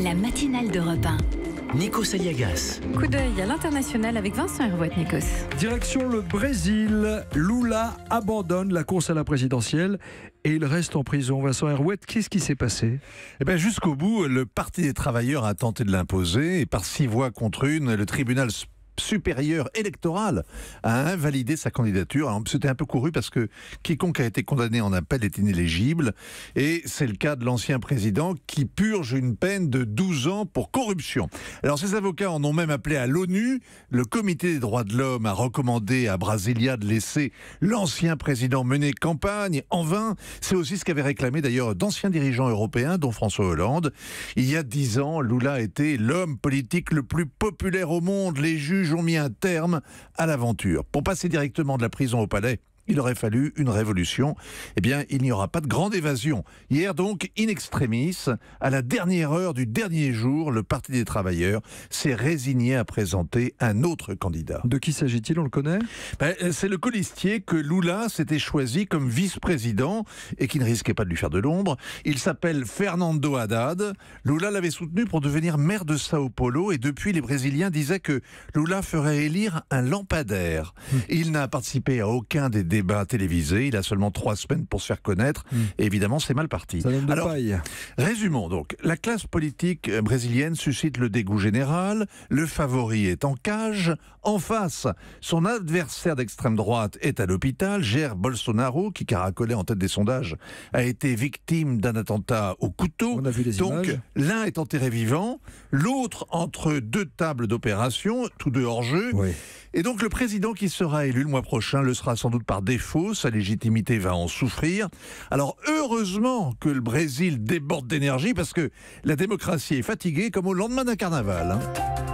la matinale de 1. Nikos Aliagas. Coup d'œil à l'international avec Vincent Hervouet, Nikos. Direction le Brésil. Lula abandonne la course à la présidentielle et il reste en prison. Vincent Herouet, qu'est-ce qui s'est passé eh bien, Jusqu'au bout, le Parti des travailleurs a tenté de l'imposer et par six voix contre une, le tribunal supérieur électoral a invalidé sa candidature. C'était un peu couru parce que quiconque a été condamné en appel est inéligible. Et c'est le cas de l'ancien président qui purge une peine de 12 ans pour corruption. Alors ses avocats en ont même appelé à l'ONU. Le comité des droits de l'homme a recommandé à Brasilia de laisser l'ancien président mener campagne en vain. C'est aussi ce qu'avaient réclamé d'ailleurs d'anciens dirigeants européens, dont François Hollande. Il y a 10 ans, Lula était l'homme politique le plus populaire au monde. Les juges ont mis un terme à l'aventure. Pour passer directement de la prison au palais, il aurait fallu une révolution. Eh bien, il n'y aura pas de grande évasion. Hier donc, in extremis, à la dernière heure du dernier jour, le Parti des travailleurs s'est résigné à présenter un autre candidat. De qui s'agit-il On le connaît ben, euh, C'est le colistier que Lula s'était choisi comme vice-président et qui ne risquait pas de lui faire de l'ombre. Il s'appelle Fernando Haddad. Lula l'avait soutenu pour devenir maire de Sao Paulo et depuis, les Brésiliens disaient que Lula ferait élire un lampadaire. Hmm. Il n'a participé à aucun des débats télévisé. Il a seulement trois semaines pour se faire connaître. Hmm. Et évidemment, c'est mal parti. Alors, résumons donc. La classe politique euh, brésilienne suscite le dégoût général. Le favori est en cage. En face, son adversaire d'extrême droite est à l'hôpital. Jair Bolsonaro, qui caracolait en tête des sondages, a été victime d'un attentat au couteau. donc, l'un est enterré vivant, l'autre entre deux tables d'opération, tous deux hors jeu. Et donc, le président qui sera élu le mois prochain le sera sans doute par sa légitimité va en souffrir. Alors heureusement que le Brésil déborde d'énergie parce que la démocratie est fatiguée comme au lendemain d'un carnaval. Hein.